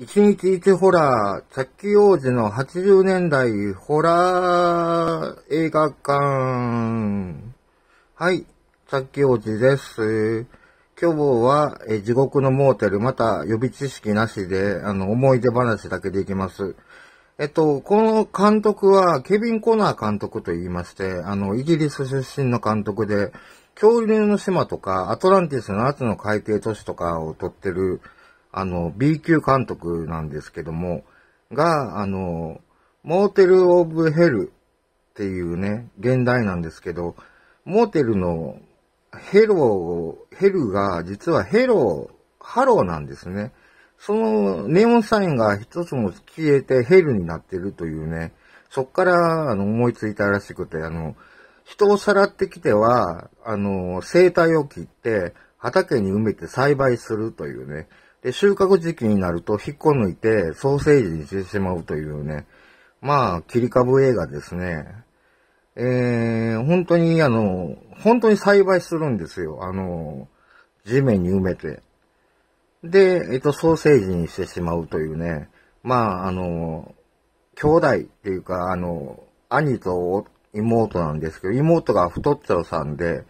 1日1ホラー、チャキー王子の80年代ホラー映画館。はい、チャキー王子です。今日はえ地獄のモーテル、また予備知識なしで、あの、思い出話だけでいきます。えっと、この監督は、ケビン・コナー監督と言いまして、あの、イギリス出身の監督で、恐竜の島とか、アトランティスの後の海底都市とかを撮ってる、あの、B 級監督なんですけども、が、あの、モーテル・オブ・ヘルっていうね、現代なんですけど、モーテルのヘロー、ヘルが実はヘロー、ハローなんですね。そのネオンサインが一つも消えてヘルになってるというね、そっからあの思いついたらしくて、あの、人をさらってきては、あの、生態を切って畑に埋めて栽培するというね、で、収穫時期になると引っこ抜いてソーセージにしてしまうというね、まあ、切り株映画ですね。えー、本当にあの、本当に栽培するんですよ。あの、地面に埋めて。で、えっと、ソーセージにしてしまうというね、まあ、あの、兄弟っていうか、あの、兄と妹なんですけど、妹が太っちゃうさんで、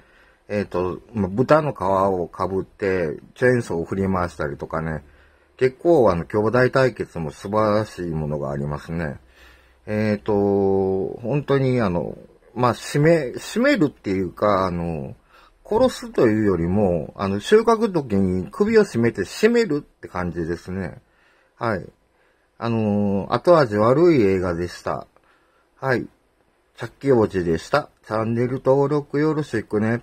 えっ、ー、と、豚の皮をかぶって、チェーンソーを振り回したりとかね、結構あの、兄弟対決も素晴らしいものがありますね。えっ、ー、と、本当にあの、まあ、締め、締めるっていうか、あの、殺すというよりも、あの、収穫時に首を絞めて締めるって感じですね。はい。あのー、後味悪い映画でした。はい。チャッキーおでした。チャンネル登録よろしくね。